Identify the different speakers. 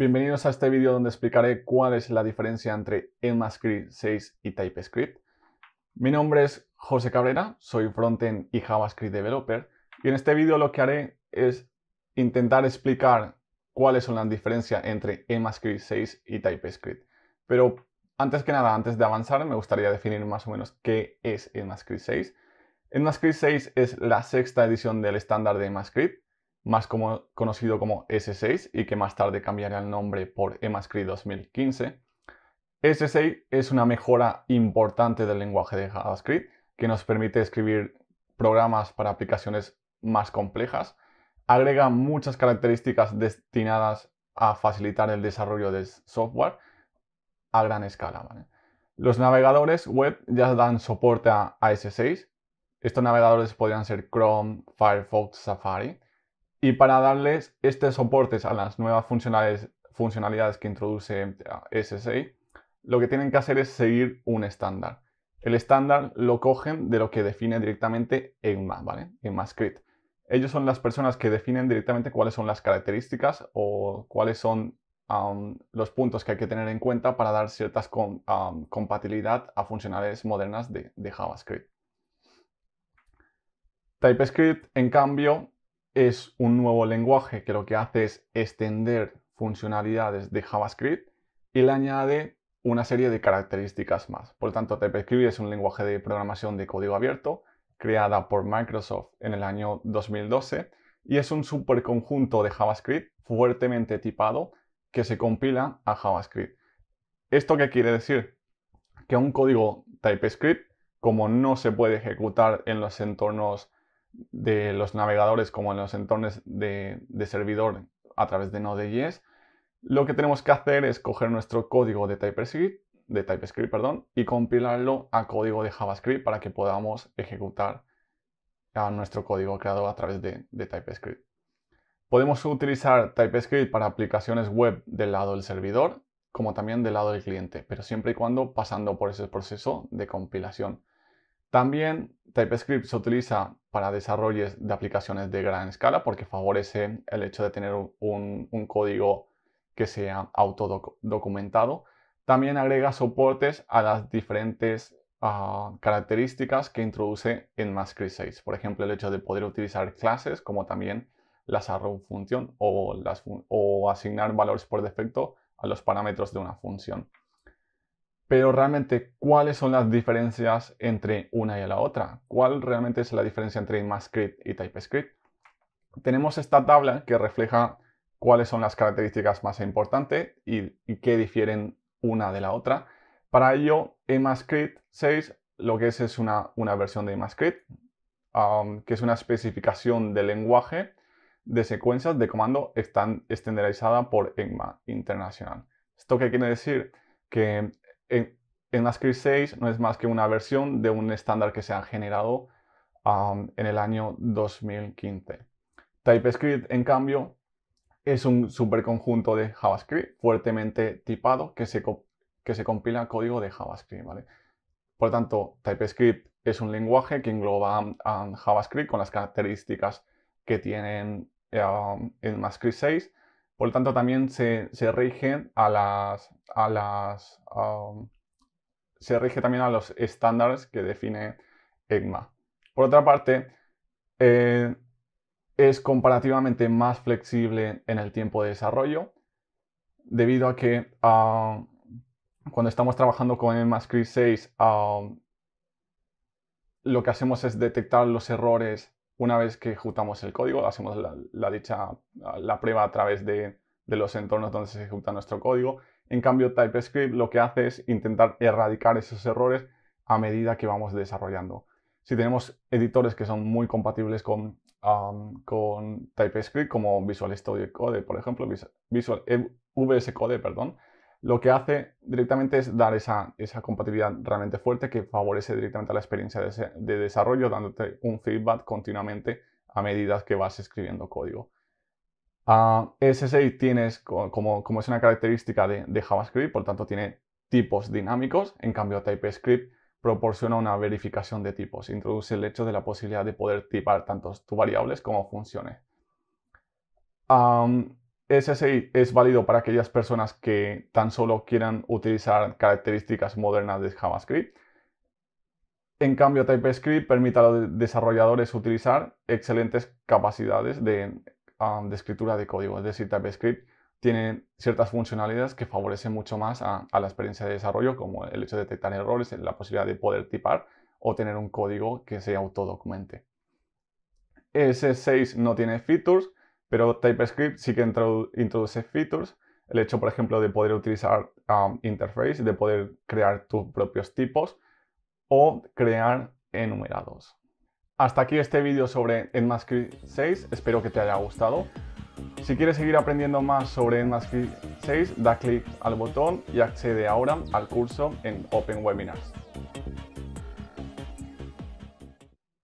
Speaker 1: Bienvenidos a este vídeo donde explicaré cuál es la diferencia entre ECMAScript 6 y TypeScript. Mi nombre es José Cabrera, soy frontend y JavaScript developer y en este vídeo lo que haré es intentar explicar cuáles son las diferencias entre ECMAScript 6 y TypeScript. Pero antes que nada, antes de avanzar, me gustaría definir más o menos qué es ECMAScript 6. ECMAScript 6 es la sexta edición del estándar de ECMAScript más conocido como S6 y que más tarde cambiará el nombre por Emascript 2015. S6 es una mejora importante del lenguaje de JavaScript que nos permite escribir programas para aplicaciones más complejas. Agrega muchas características destinadas a facilitar el desarrollo de software a gran escala. Los navegadores web ya dan soporte a S6. Estos navegadores podrían ser Chrome, Firefox, Safari y para darles este soportes a las nuevas funcionalidades, que introduce ah, SSI, lo que tienen que hacer es seguir un estándar. El estándar lo cogen de lo que define directamente en ¿vale? ECMAScript. Ellos son las personas que definen directamente cuáles son las características o cuáles son los puntos que hay que tener en cuenta para dar cierta compatibilidad a funcionalidades modernas de JavaScript. TypeScript, en cambio, es un nuevo lenguaje que lo que hace es extender funcionalidades de JavaScript y le añade una serie de características más. Por lo tanto, TypeScript es un lenguaje de programación de código abierto creada por Microsoft en el año 2012 y es un superconjunto de JavaScript fuertemente tipado que se compila a JavaScript. ¿Esto qué quiere decir? Que un código TypeScript, como no se puede ejecutar en los entornos de los navegadores como en los entornos de, servidor a través de Node.js, lo que tenemos que hacer es coger nuestro código de TypeScript, de perdón, y compilarlo a código de JavaScript para que podamos ejecutar nuestro código creado a través de TypeScript. Podemos utilizar TypeScript para aplicaciones web del lado del servidor, como también del lado del cliente, pero siempre y cuando pasando por ese proceso de compilación. También TypeScript se utiliza para desarrollos de aplicaciones de gran escala porque favorece el hecho de tener un, código que sea autodocumentado. También agrega soportes a las diferentes ah, características que introduce en más 6. Por ejemplo, el hecho de poder utilizar clases como también las arrow función o, o asignar valores por defecto a los parámetros de una función. Pero realmente, ¿cuáles son las diferencias entre una y la otra? ¿Cuál realmente es la diferencia entre ECMAScript y TypeScript? Tenemos esta tabla que refleja cuáles son las características más importantes y, qué difieren una de la otra. Para ello, ECMAScript 6 lo que es es una, una versión de ECMAScript, que es una especificación de lenguaje de secuencias de comando estandarizada por ECMA Internacional. ¿Esto qué quiere decir? Que en, en 6 no es más que una versión de un estándar que se ha generado en el año 2015. TypeScript, en cambio, es un superconjunto de JavaScript fuertemente tipado que se, que se compila código de JavaScript. ¿vale? Por tanto, TypeScript es un lenguaje que engloba a JavaScript con las características que tienen en 6 por lo tanto, también se, rige también a los estándares que define ECMA. Por otra parte, eh, es comparativamente más flexible en el tiempo de desarrollo, debido a que cuando estamos trabajando con ECMAScript 6, lo que hacemos es detectar los errores una vez que ejecutamos el código, hacemos la, prueba a través de, los entornos donde se ejecuta nuestro código. En cambio, TypeScript lo que hace es intentar erradicar esos errores a medida que vamos desarrollando. Si tenemos editores que son muy compatibles con, um, con TypeScript, como Visual Studio Code, por ejemplo, Visual, VS eh, Code, perdón, lo que hace directamente es dar esa, esa compatibilidad realmente fuerte que favorece directamente a la experiencia de, desarrollo, dándote un feedback continuamente a medida que vas escribiendo código. Uh, tiene, tienes, como, es una característica de, JavaScript, por tanto tiene tipos dinámicos, en cambio TypeScript proporciona una verificación de tipos, introduce el hecho de la posibilidad de poder tipar tanto tus variables como funciones. ES6 es válido para aquellas personas que tan solo quieran utilizar características modernas de JavaScript. En cambio, TypeScript permite a los desarrolladores utilizar excelentes capacidades um, de, escritura de código. Es decir, TypeScript tiene ciertas funcionalidades que favorecen mucho más a, a la experiencia de desarrollo, como el hecho de detectar errores, la posibilidad de poder tipar o tener un código que se autodocumente. S6 no tiene features pero TypeScript sí que introduce features, el hecho, por ejemplo, de poder utilizar um, interface, de poder crear tus propios tipos o crear enumerados. Hasta aquí este vídeo sobre Enmascript 6, espero que te haya gustado. Si quieres seguir aprendiendo más sobre Enmascript 6, da clic al botón y accede ahora al curso en Open Webinars.